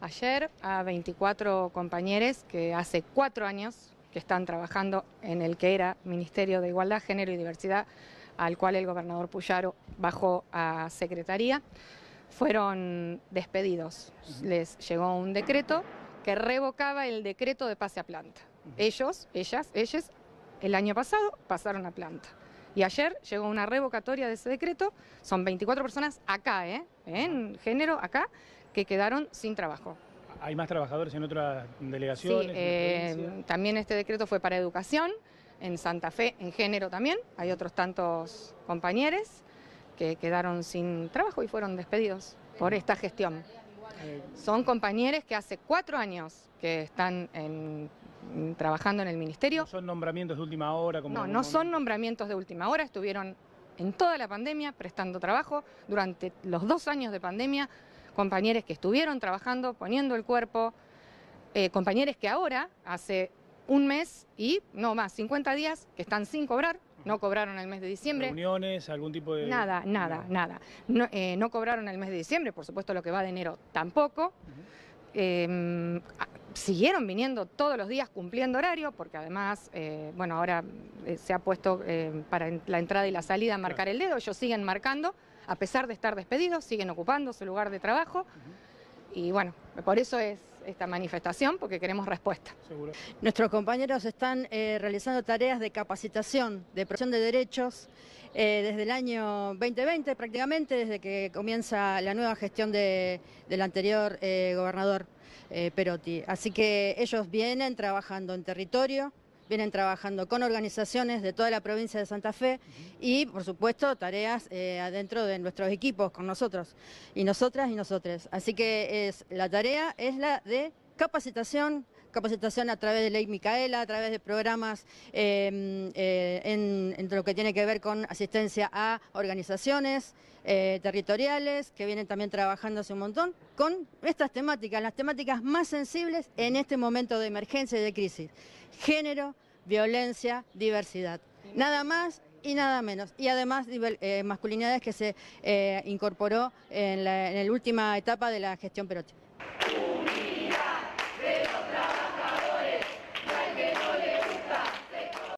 Ayer a 24 compañeros que hace cuatro años que están trabajando en el que era Ministerio de Igualdad, Género y Diversidad, al cual el gobernador Puyaro bajó a secretaría, fueron despedidos. Les llegó un decreto que revocaba el decreto de pase a planta. Ellos, ellas, ellos, el año pasado pasaron a planta. Y ayer llegó una revocatoria de ese decreto, son 24 personas acá, ¿eh? en género acá, que quedaron sin trabajo. ¿Hay más trabajadores en otras delegaciones? Sí, eh, también este decreto fue para educación, en Santa Fe, en género también, hay otros tantos compañeros que quedaron sin trabajo y fueron despedidos por esta gestión. Son compañeros que hace cuatro años que están trabajando en el ministerio. ¿No son nombramientos de última hora? Como no, no son nombramientos de última hora, estuvieron en toda la pandemia prestando trabajo durante los dos años de pandemia, compañeros que estuvieron trabajando, poniendo el cuerpo, eh, compañeros que ahora, hace un mes y no más, 50 días, que están sin cobrar, no cobraron el mes de diciembre. ¿Reuniones, algún tipo de...? Nada, nada, nada. Eh, no, cobraron el mes de diciembre, por supuesto lo que va de enero tampoco. Em, siguieron viniendo todos los días cumpliendo horario, porque además, eh, bueno, ahora eh, se ha puesto para la entrada y la salida marcar el dedo, ellos siguen marcando, a pesar de estar despedidos, siguen ocupando su lugar de trabajo. Y bueno, por eso es esta manifestación porque queremos respuesta. Nuestros compañeros están eh, realizando tareas de capacitación, de protección de derechos, eh, desde el año 2020 prácticamente, desde que comienza la nueva gestión de, del anterior eh, gobernador Perotti. Así que ellos vienen trabajando en territorio vienen trabajando con organizaciones de toda la provincia de Santa Fe y, por supuesto, tareas eh, adentro de nuestros equipos con nosotros y nosotras y nosotres. Así que la tarea es la de capacitación, capacitación a través de Ley Micaela, a través de programas em, eh, en, lo que tiene que ver con asistencia a organizaciones eh, territoriales que vienen también trabajando hace un montón con estas temáticas, las temáticas más sensibles en este momento de emergencia y de crisis. Género, violencia, diversidad. Nada más y nada menos. Y además eh, masculinidades que se eh, incorporó en la, en la última etapa de la gestión Perotti.